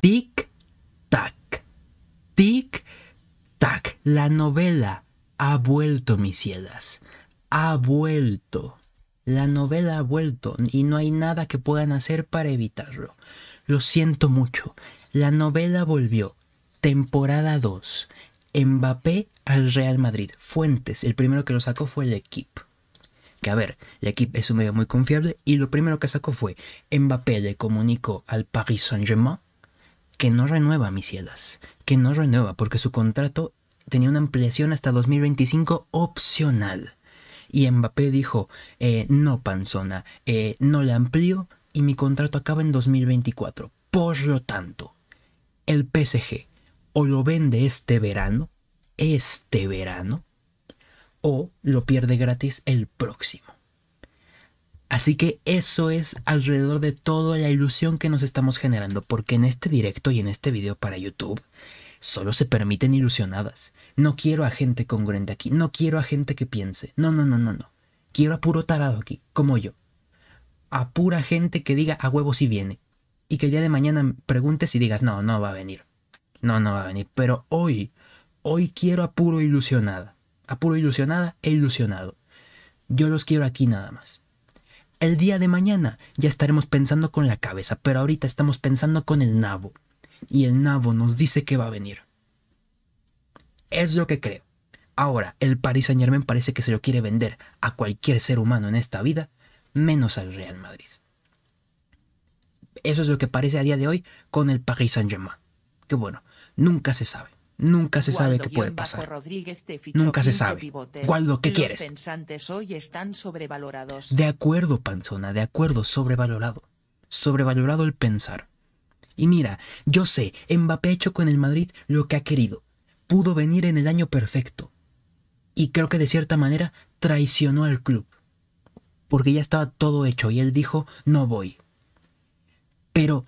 Tic tac, tic tac. La novela ha vuelto, mis cielas. Ha vuelto. La novela ha vuelto y no hay nada que puedan hacer para evitarlo. Lo siento mucho. La novela volvió. Temporada 2. Mbappé al Real Madrid. Fuentes. El primero que lo sacó fue el equipo. Que a ver, y aquí es un medio muy confiable, y lo primero que sacó fue, Mbappé le comunicó al Paris Saint-Germain que no renueva, mis cielas, que no renueva, porque su contrato tenía una ampliación hasta 2025 opcional. Y Mbappé dijo, eh, no, panzona, eh, no la amplío y mi contrato acaba en 2024. Por lo tanto, el PSG o lo vende este verano, este verano, o lo pierde gratis el próximo. Así que eso es alrededor de toda la ilusión que nos estamos generando, porque en este directo y en este video para YouTube solo se permiten ilusionadas. No quiero a gente congruente aquí, no quiero a gente que piense, no, no, no, no, no. Quiero a puro tarado aquí, como yo. A pura gente que diga a huevo si viene. Y que el día de mañana preguntes y digas, no, no va a venir. No, no va a venir. Pero hoy, hoy quiero a puro ilusionada puro e ilusionada e ilusionado. Yo los quiero aquí nada más. El día de mañana ya estaremos pensando con la cabeza, pero ahorita estamos pensando con el nabo. Y el nabo nos dice que va a venir. Es lo que creo. Ahora, el Paris Saint Germain parece que se lo quiere vender a cualquier ser humano en esta vida, menos al Real Madrid. Eso es lo que parece a día de hoy con el Paris Saint Germain. Que bueno, nunca se sabe. Nunca se sabe qué puede pasar. Nunca se sabe. ¿Cuál lo ¿qué quieres? De acuerdo, Panzona, de acuerdo, sobrevalorado. Sobrevalorado el pensar. Y mira, yo sé, Mbappé ha hecho con el Madrid lo que ha querido. Pudo venir en el año perfecto. Y creo que de cierta manera traicionó al club. Porque ya estaba todo hecho y él dijo, no voy. Pero,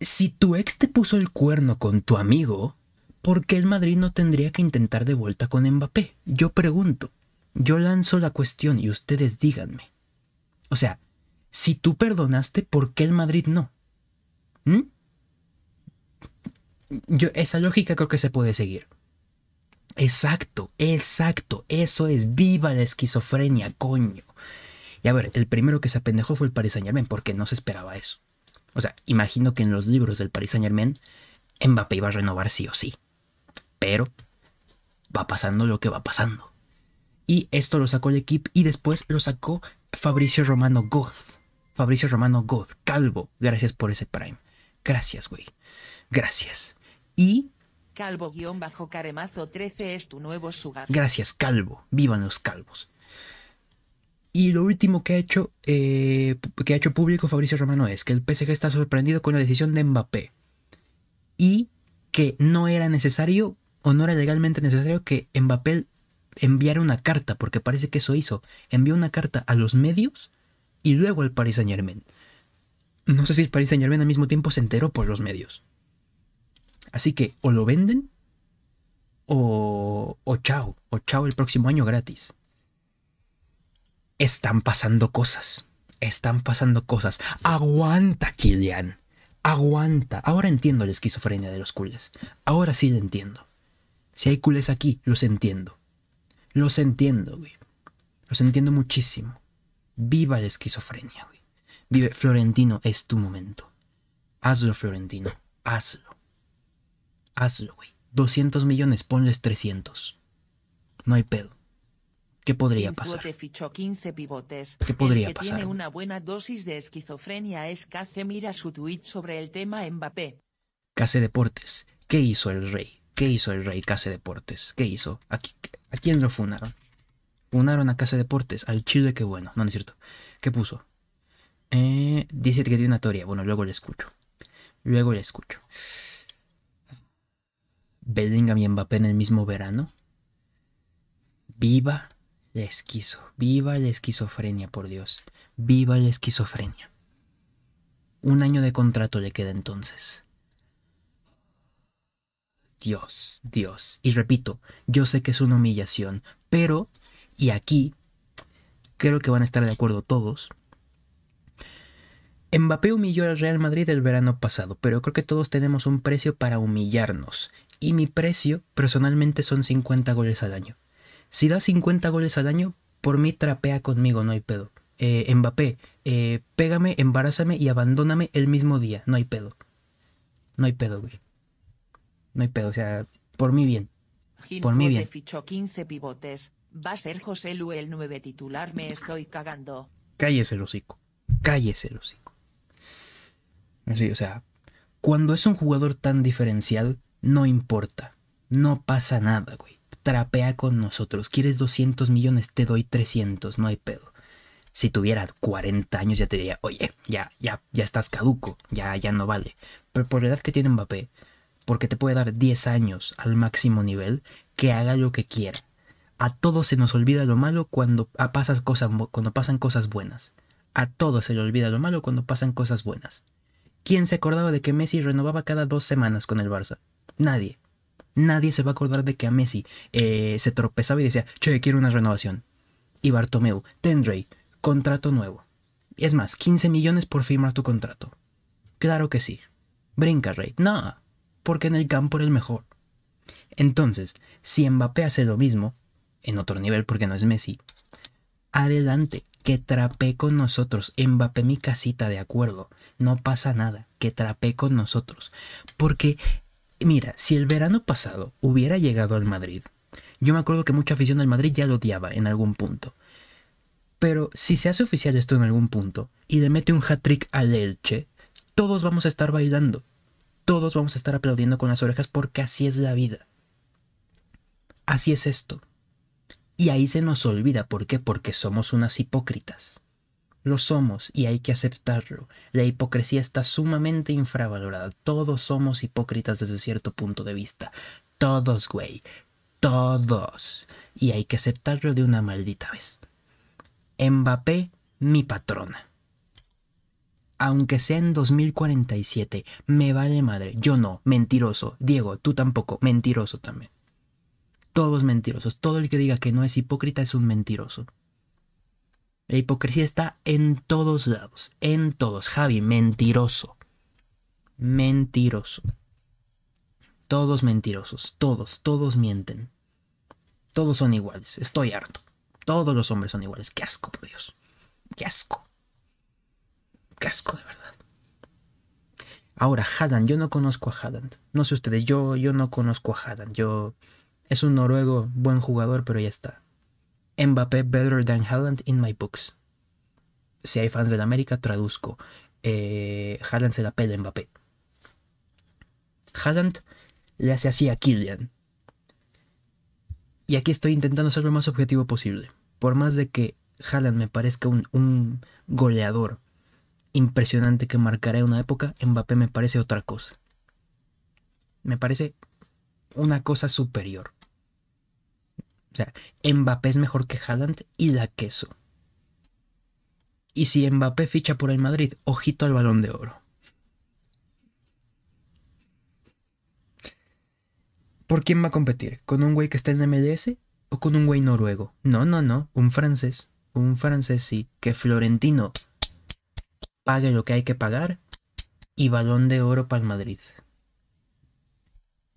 si tu ex te puso el cuerno con tu amigo, ¿por qué el Madrid no tendría que intentar de vuelta con Mbappé? Yo pregunto, yo lanzo la cuestión y ustedes díganme. O sea, si tú perdonaste, ¿por qué el Madrid no? ¿Mm? Yo, esa lógica creo que se puede seguir. Exacto, exacto, eso es viva la esquizofrenia, coño. Y a ver, el primero que se apendejó fue el Paris Saint Germain, porque no se esperaba eso. O sea, imagino que en los libros del Paris Saint Germain, Mbappé iba a renovar sí o sí pero va pasando lo que va pasando. Y esto lo sacó el equipo y después lo sacó Fabricio Romano Goth. Fabricio Romano Goth, Calvo. Gracias por ese Prime. Gracias, güey. Gracias. Y... Calvo-caremazo bajo 13 es tu nuevo sugar. Gracias, Calvo. Vivan los calvos. Y lo último que ha hecho, eh, que ha hecho público Fabricio Romano es que el PSG está sorprendido con la decisión de Mbappé. Y que no era necesario o no era legalmente necesario que papel enviara una carta, porque parece que eso hizo. Envió una carta a los medios y luego al Paris Saint Germain. No sé si el Paris Saint Germain al mismo tiempo se enteró por los medios. Así que o lo venden o, o chao, o chao el próximo año gratis. Están pasando cosas, están pasando cosas. Aguanta, Kilian, aguanta. Ahora entiendo la esquizofrenia de los culés. Ahora sí la entiendo. Si hay culés aquí, los entiendo. Los entiendo, güey. Los entiendo muchísimo. Viva la esquizofrenia, güey. Vive, Florentino, es tu momento. Hazlo, Florentino. Hazlo. Hazlo, güey. 200 millones, ponles 300. No hay pedo. ¿Qué podría pasar? pivotes. ¿Qué podría pasar? Tiene una buena dosis de esquizofrenia es mira su tweet sobre el tema Mbappé. Case Deportes. ¿Qué hizo el rey? ¿Qué hizo el rey de Deportes? ¿Qué hizo? ¿A, quién lo funaron? Funaron a Casa Deportes, al Chile, que bueno. No, no es cierto. ¿Qué puso? Eh, dice que tiene una teoría. Bueno, luego le escucho. Luego le escucho. Bellingham y Mbappé en el mismo verano. Viva la esquizo. Viva la esquizofrenia, por Dios. Viva la esquizofrenia. Un año de contrato le queda entonces. Dios, Dios. Y repito, yo sé que es una humillación, pero, y aquí creo que van a estar de acuerdo todos, Mbappé humilló al Real Madrid el verano pasado, pero creo que todos tenemos un precio para humillarnos. Y mi precio, personalmente, son 50 goles al año. Si da 50 goles al año, por mí trapea conmigo, no hay pedo. Eh, Mbappé, eh, pégame, embarázame y abandóname el mismo día, no hay pedo. No hay pedo, güey no hay pedo, o sea, por mí bien. Por mí bien. fichó 15 pivotes. Va a ser José el titular, me estoy cagando. Cállese el hocico. Cállese el hocico. Así, o sea, cuando es un jugador tan diferencial, no importa. No pasa nada, güey. Trapea con nosotros. ¿Quieres 200 millones? Te doy 300, no hay pedo. Si tuviera 40 años ya te diría, oye, ya, ya, ya estás caduco, ya, ya no vale. Pero por la edad que tiene Mbappé, porque te puede dar 10 años al máximo nivel, que haga lo que quiera. A todos se nos olvida lo malo cuando, pasan cosas buenas. A todos se le olvida lo malo cuando pasan cosas buenas. ¿Quién se acordaba de que Messi renovaba cada dos semanas con el Barça? Nadie. Nadie se va a acordar de que a Messi eh, se tropezaba y decía, che, quiero una renovación. Y Bartomeu, tendré, contrato nuevo. Es más, 15 millones por firmar tu contrato. Claro que sí. Brinca, Rey. No, porque en el campo el mejor. Entonces, si Mbappé hace lo mismo, en otro nivel porque no es Messi, adelante, que trape con nosotros, Mbappé mi casita, de acuerdo, no pasa nada, que trape con nosotros. Porque, mira, si el verano pasado hubiera llegado al Madrid, yo me acuerdo que mucha afición del Madrid ya lo odiaba en algún punto. Pero si se hace oficial esto en algún punto y le mete un hat-trick al Elche, todos vamos a estar bailando todos vamos a estar aplaudiendo con las orejas porque así es la vida. Así es esto. Y ahí se nos olvida, ¿por qué? Porque somos unas hipócritas. Lo somos y hay que aceptarlo. La hipocresía está sumamente infravalorada. Todos somos hipócritas desde cierto punto de vista. Todos, güey. Todos. Y hay que aceptarlo de una maldita vez. Mbappé, mi patrona aunque sea en 2047, me vale madre. Yo no, mentiroso. Diego, tú tampoco, mentiroso también. Todos mentirosos. Todo el que diga que no es hipócrita es un mentiroso. La hipocresía está en todos lados, en todos. Javi, mentiroso. Mentiroso. Todos mentirosos, todos, todos mienten. Todos son iguales, estoy harto. Todos los hombres son iguales. Qué asco, por Dios. Qué asco casco de verdad. Ahora, Haddan, yo no conozco a Haddan. No sé ustedes, yo, yo no conozco a Haddan. Yo, es un noruego, buen jugador, pero ya está. Mbappé better than Haaland in my books. Si hay fans de la América, traduzco. Eh, se la pela Mbappé. Haaland le hace así a Kylian. Y aquí estoy intentando ser lo más objetivo posible. Por más de que Haaland me parezca un goleador impresionante que marcará una época, Mbappé me parece otra cosa. Me parece una cosa superior. O sea, Mbappé es mejor que Haaland y la queso. Y si Mbappé ficha por el Madrid, ojito al balón de oro. ¿Por quién va a competir? ¿Con un güey que está en la MLS o con un güey noruego? No, no, no, un francés. Un francés sí, que Florentino pague lo que hay que pagar y balón de oro para el Madrid.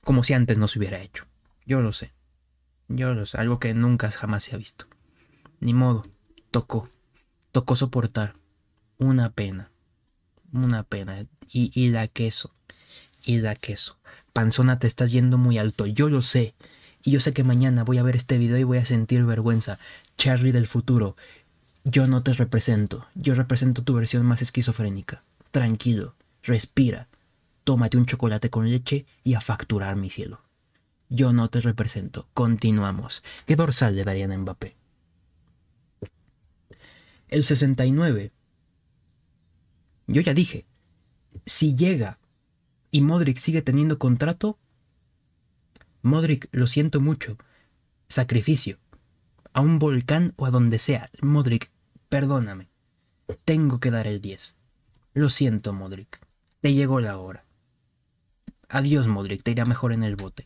Como si antes no se hubiera hecho. Yo lo sé. Yo lo sé. Algo que nunca jamás se ha visto. Ni modo. Tocó. Tocó soportar. Una pena. Una pena. Y, y la queso. Y la queso. Panzona, te estás yendo muy alto. Yo lo sé. Y yo sé que mañana voy a ver este video y voy a sentir vergüenza. Charlie del futuro yo no te represento, yo represento tu versión más esquizofrénica. Tranquilo, respira, tómate un chocolate con leche y a facturar mi cielo. Yo no te represento, continuamos. ¿Qué dorsal le darían a Mbappé? El 69. Yo ya dije, si llega y Modric sigue teniendo contrato, Modric, lo siento mucho, sacrificio a un volcán o a donde sea. Modric, perdóname. Tengo que dar el 10. Lo siento, Modric. Te llegó la hora. Adiós, Modric, te irá mejor en el bote.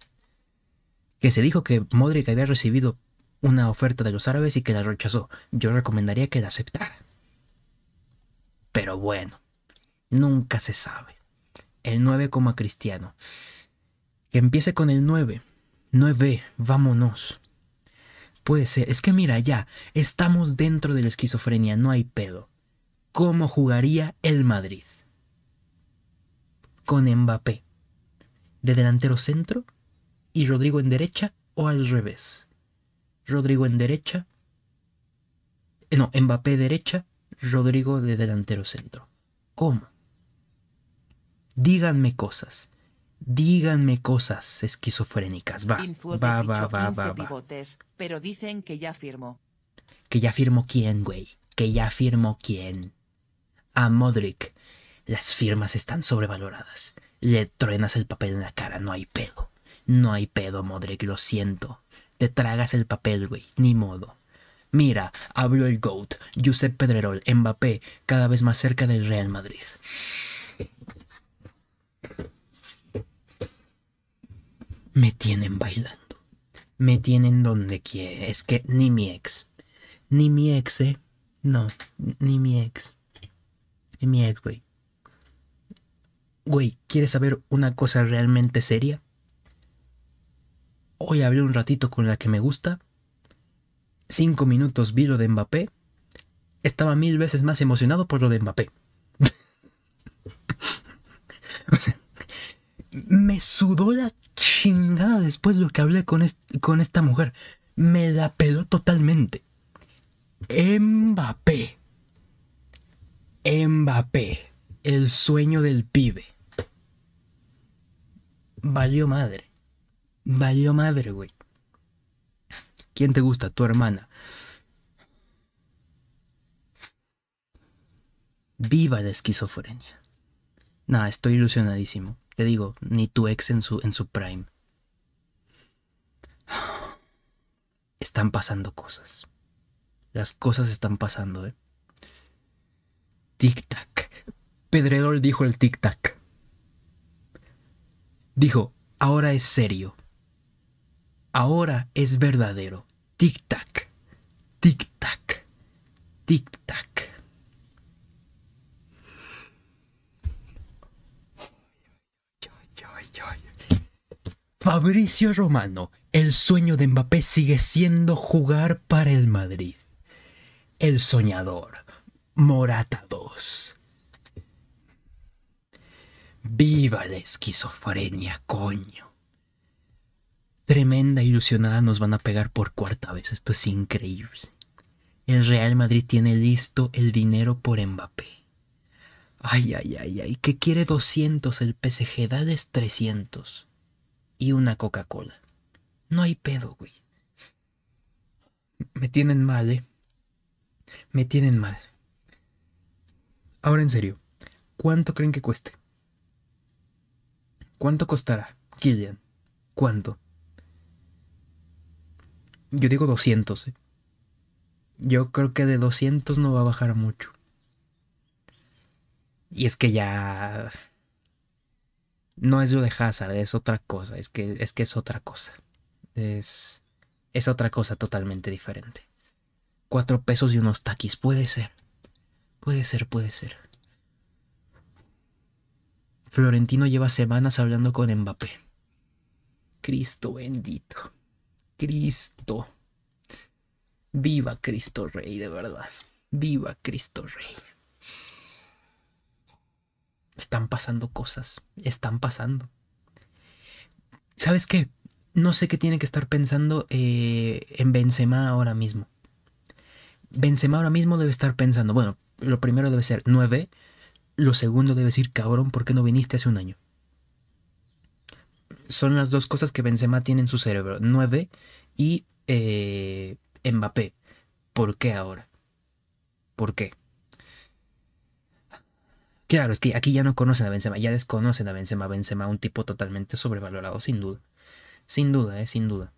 Que se dijo que Modric había recibido una oferta de los árabes y que la rechazó. Yo recomendaría que la aceptara. Pero bueno, nunca se sabe. El 9 como cristiano. Que empiece con el 9. 9, vámonos. Puede ser, es que mira, ya, estamos dentro de la esquizofrenia, no hay pedo. ¿Cómo jugaría el Madrid? Con Mbappé. De delantero centro y Rodrigo en derecha o al revés. Rodrigo en derecha. Eh, no, Mbappé derecha, Rodrigo de delantero centro. ¿Cómo? Díganme cosas. Díganme cosas esquizofrénicas. Va, va, va, va, va, Pero dicen que ya firmó. ¿Que ya firmó quién, güey? ¿Que ya firmó quién? A Modric. Las firmas están sobrevaloradas. Le truenas el papel en la cara, no hay pedo. No hay pedo, Modric, lo siento. Te tragas el papel, güey, ni modo. Mira, habló el GOAT, Josep Pedrerol, Mbappé, cada vez más cerca del Real Madrid. Me tienen bailando. Me tienen donde quiere. Es que ni mi ex. Ni mi ex, eh. No, ni mi ex. Ni mi ex, güey. Güey, ¿quieres saber una cosa realmente seria? Hoy hablé un ratito con la que me gusta. Cinco minutos vi lo de Mbappé. Estaba mil veces más emocionado por lo de Mbappé. me sudó la chingada después lo que hablé con, con esta mujer. Me la peló totalmente. Mbappé. Mbappé. El sueño del pibe. Valió madre. Valió madre, güey. ¿Quién te gusta? Tu hermana. Viva la esquizofrenia. Nada, estoy ilusionadísimo. Te digo, ni tu ex en su, en su prime. Están pasando cosas. Las cosas están pasando, ¿eh? Tic-tac. Pedredor dijo el tic-tac. Dijo, ahora es serio. Ahora es verdadero. Tic-tac. Tic-tac. Tic-tac. Fabricio Romano, el sueño de Mbappé sigue siendo jugar para el Madrid. El soñador, Morata 2. Viva la esquizofrenia, coño. Tremenda ilusionada nos van a pegar por cuarta vez, esto es increíble. El Real Madrid tiene listo el dinero por Mbappé. Ay, ay, ay, ay, que quiere 200 el PSG, dales 300 y una Coca-Cola. No hay pedo, güey. Me tienen mal, ¿eh? Me tienen mal. Ahora en serio, ¿cuánto creen que cueste? ¿Cuánto costará, Killian? ¿Cuánto? Yo digo 200, ¿eh? Yo creo que de 200 no va a bajar mucho. Y es que ya. No es de Hazard, es otra cosa. Es que es, que es otra cosa. Es, es otra cosa totalmente diferente. Cuatro pesos y unos taquis. Puede ser. Puede ser, puede ser. Florentino lleva semanas hablando con Mbappé. Cristo bendito. Cristo. Viva Cristo Rey, de verdad. Viva Cristo Rey. Están pasando cosas, están pasando. ¿Sabes qué? No sé qué tiene que estar pensando eh, en Benzema ahora mismo. Benzema ahora mismo debe estar pensando, bueno, lo primero debe ser 9, lo segundo debe decir, cabrón, ¿por qué no viniste hace un año? Son las dos cosas que Benzema tiene en su cerebro, 9 y eh, Mbappé. ¿Por qué ahora? ¿Por qué? Claro, es que aquí ya no conocen a Benzema, ya desconocen a Benzema. Benzema, un tipo totalmente sobrevalorado, sin duda. Sin duda, eh, sin duda.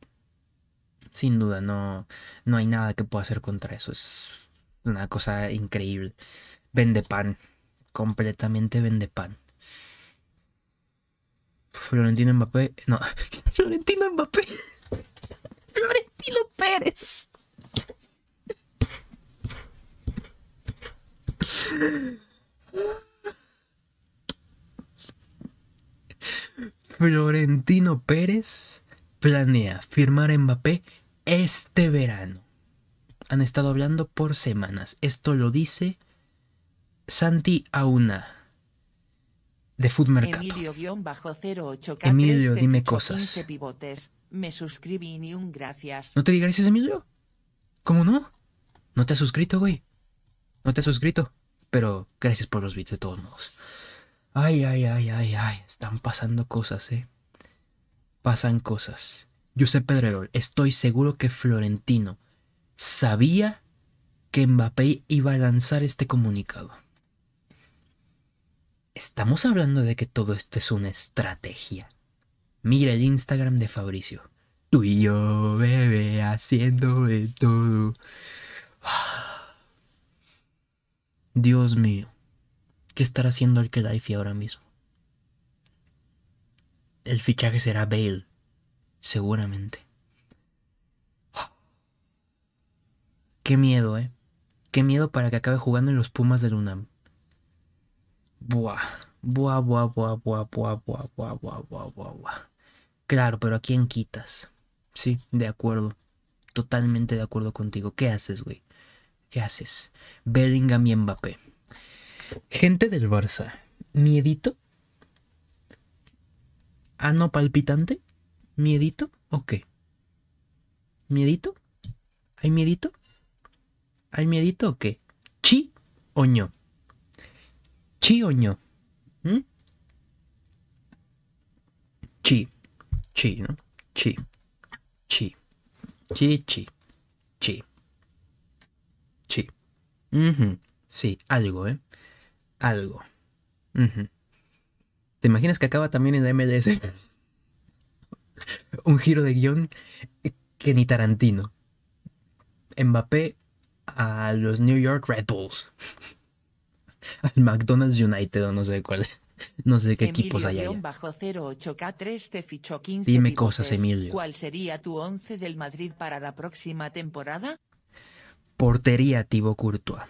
Sin duda, no, no hay nada que pueda hacer contra eso. Es una cosa increíble. Vende pan. Completamente vende pan. Florentino Mbappé. No, Florentino Mbappé. Florentino Pérez. Florentino Pérez planea firmar a Mbappé este verano. Han estado hablando por semanas. Esto lo dice Santi Auna de Food emilio dime cosas. ¿No te digas gracias, Emilio? ¿Cómo no? No te has suscrito, güey. No te has suscrito. Pero gracias por los bits de todos modos. Ay, ay, ay, ay, ay, están pasando cosas, ¿eh? Pasan cosas. Yo sé, Pedrerol, estoy seguro que Florentino sabía que Mbappé iba a lanzar este comunicado. Estamos hablando de que todo esto es una estrategia. Mira el Instagram de Fabricio. Tú y yo, bebé, haciendo de todo. Dios mío. ¿Qué estará haciendo el Kedaifi ahora mismo? El fichaje será Bale, seguramente. Qué miedo, ¿eh? Qué miedo para que acabe jugando en los Pumas de UNAM. Buah, buah, buah, buah, buah, buah, buah, buah, buah, buah, buah, buah. Claro, pero ¿a quién quitas? Sí, de acuerdo. Totalmente de acuerdo contigo. ¿Qué haces, güey? ¿Qué haces? Bellingham y Mbappé. Gente del Barça. ¿Miedito? ¿Ano ah, palpitante? ¿Miedito o okay. qué? ¿Miedito? ¿Hay miedito? no palpitante miedito o qué? miedito hay miedito hay miedito o qué chi o ¿Chi o ño? ¿Mm? Chi. Chi, ¿no? Chi. Chi. Chi, chi. Chi. Chi. Sí, algo, ¿eh? algo. ¿Te imaginas que acaba también en la MLS? Un giro de guión que ni Tarantino. Mbappé a los New York Red Bulls. Al McDonald's United o no sé cuál. No sé qué equipos hay allá. Dime cosas, Emilio. ¿Cuál sería tu 11 del Madrid para la próxima temporada? Portería Tibo Courtois.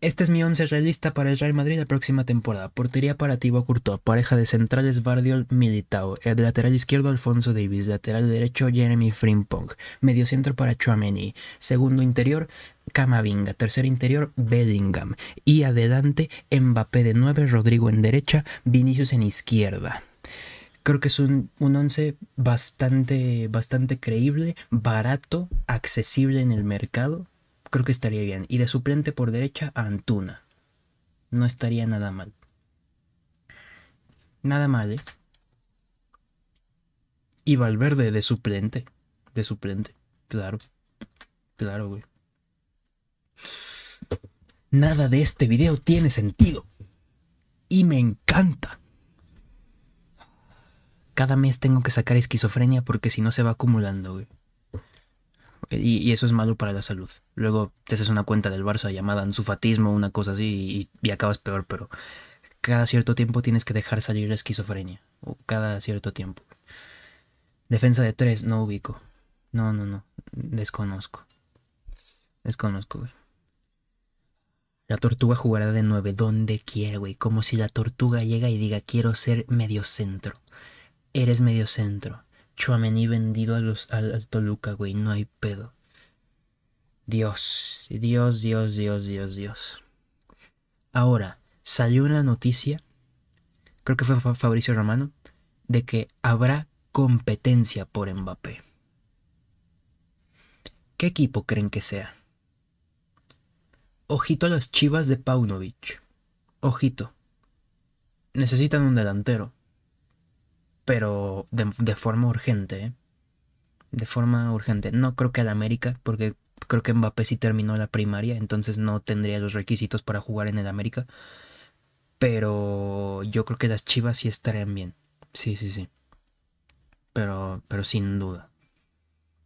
Este es mi once realista para el Real Madrid la próxima temporada. Portería para Thibaut Courtois, pareja de centrales Bardiol Militao, el lateral izquierdo Alfonso Davis, lateral derecho Jeremy Frimpong, mediocentro para Chouameni, segundo interior Camavinga, tercer interior Bellingham y adelante Mbappé de 9, Rodrigo en derecha, Vinicius en izquierda. Creo que es un, un once bastante, bastante creíble, barato, accesible en el mercado creo que estaría bien. Y de suplente por derecha a Antuna. No estaría nada mal. Nada mal, ¿eh? Y Valverde de suplente. De suplente. Claro. Claro, güey. Nada de este video tiene sentido. Y me encanta. Cada mes tengo que sacar esquizofrenia porque si no se va acumulando, güey. Y, eso es malo para la salud. Luego te haces una cuenta del Barça llamada o una cosa así, y, acabas peor, pero cada cierto tiempo tienes que dejar salir la esquizofrenia. O cada cierto tiempo. Defensa de tres, no ubico. No, no, no. Desconozco. Desconozco, güey. La tortuga jugará de nueve donde quiera, güey. Como si la tortuga llega y diga, quiero ser medio centro. Eres mediocentro. Chuamení vendido a los, al, al Toluca, güey. No hay pedo. Dios, Dios, Dios, Dios, Dios, Dios. Ahora, salió una noticia, creo que fue Fabricio Romano, de que habrá competencia por Mbappé. ¿Qué equipo creen que sea? Ojito a las chivas de Paunovic. Ojito. Necesitan un delantero pero de, forma urgente. ¿eh? De forma urgente. No creo que al América, porque creo que Mbappé sí terminó la primaria, entonces no tendría los requisitos para jugar en el América. Pero yo creo que las Chivas sí estarían bien. Sí, sí, sí. Pero, pero sin duda.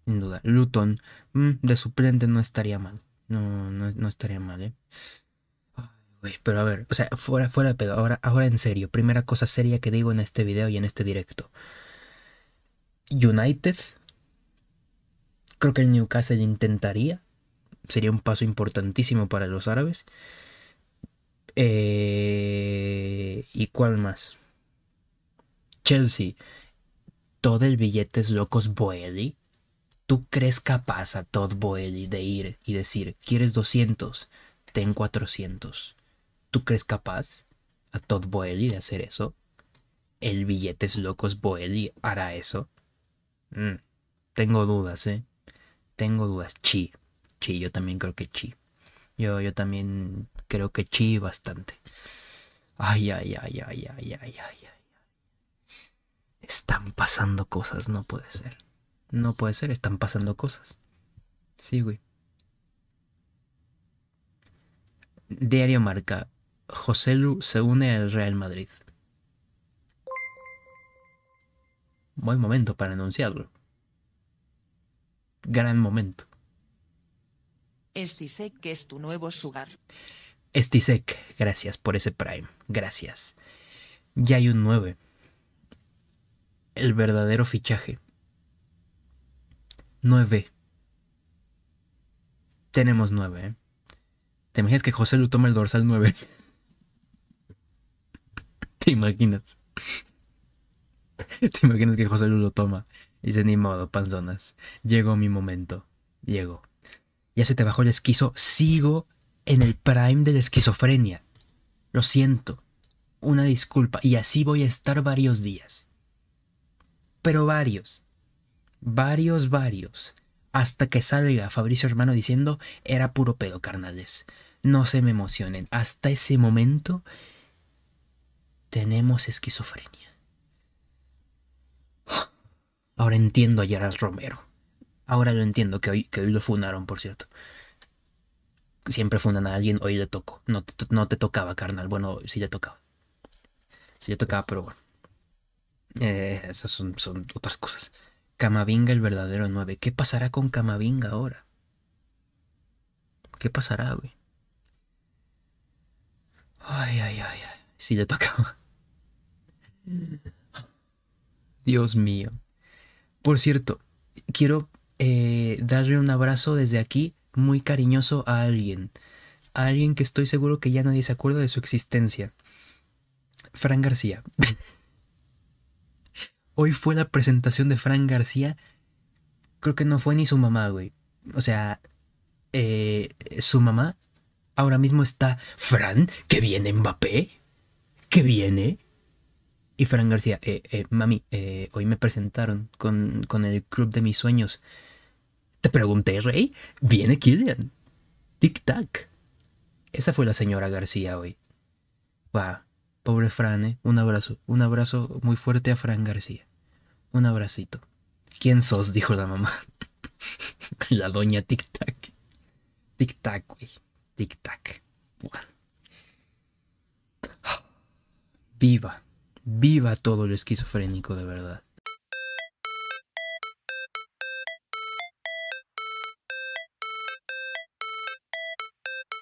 Sin duda. Luton mm, de suplente no estaría mal. No, no, no estaría mal, ¿eh? pero a ver, o sea, fuera, fuera, pero ahora, ahora en serio, primera cosa seria que digo en este video y en este directo. United, creo que el Newcastle intentaría, sería un paso importantísimo para los árabes. Eh, ¿Y cuál más? Chelsea, todo el billete es locos Boeli. ¿Tú crees capaz a Todd Boeli de ir y decir, quieres 200, ten 400? ¿Tú crees capaz a Todd Boeli de hacer eso? ¿El billetes locos Boeli hará eso? Mm, tengo dudas, ¿eh? Tengo dudas. Chi. Chi, yo también creo que Chi. Yo, yo también creo que Chi bastante. Ay, ay, ay, ay, ay, ay, ay, ay. Están pasando cosas, no puede ser. No puede ser, están pasando cosas. Sí, güey. Diario Marca, José Lu se une al Real Madrid. Buen momento para anunciarlo. Gran momento. Estisek es tu nuevo sugar. Estisek, gracias por ese Prime. Gracias. Ya hay un 9. El verdadero fichaje. 9. Tenemos 9. ¿eh? ¿Te imaginas que José Lu toma el dorsal 9? ¿Te imaginas? ¿Te imaginas que José Lulo lo toma? Y dice, ni modo, panzonas. Llegó mi momento. Llegó. Ya se te bajó el esquizo. Sigo en el prime de la esquizofrenia. Lo siento. Una disculpa. Y así voy a estar varios días. Pero varios. Varios, varios. Hasta que salga Fabricio Hermano diciendo, era puro pedo, carnales. No se me emocionen. Hasta ese momento tenemos esquizofrenia. Ahora entiendo a eras Romero. Ahora lo entiendo, que hoy, que lo fundaron, por cierto. Siempre fundan a alguien, hoy le tocó. No te, tocaba, carnal. Bueno, sí le tocaba. Sí le tocaba, pero bueno. Eh, esas son, son, otras cosas. Camavinga, el verdadero 9. ¿Qué pasará con Camavinga ahora? ¿Qué pasará, güey? Ay, ay, ay, ay. Sí le tocaba. Dios mío. Por cierto, quiero eh, darle un abrazo desde aquí muy cariñoso a alguien. A alguien que estoy seguro que ya nadie se acuerda de su existencia. Fran García. Hoy fue la presentación de Fran García. Creo que no fue ni su mamá, güey. O sea, eh, su mamá ahora mismo está Fran, que viene Mbappé, que viene y Fran García, eh, eh, mami, eh, hoy me presentaron con, el club de mis sueños. Te pregunté, Rey, ¿viene Killian? Tic-tac. Esa fue la señora García hoy. va Pobre Fran, un abrazo. Un abrazo muy fuerte a Fran García. Un abracito. ¿Quién sos? dijo la mamá. la doña Tic-tac. Tic-tac, güey. Tic-tac. Viva. Viva todo lo esquizofrénico de verdad.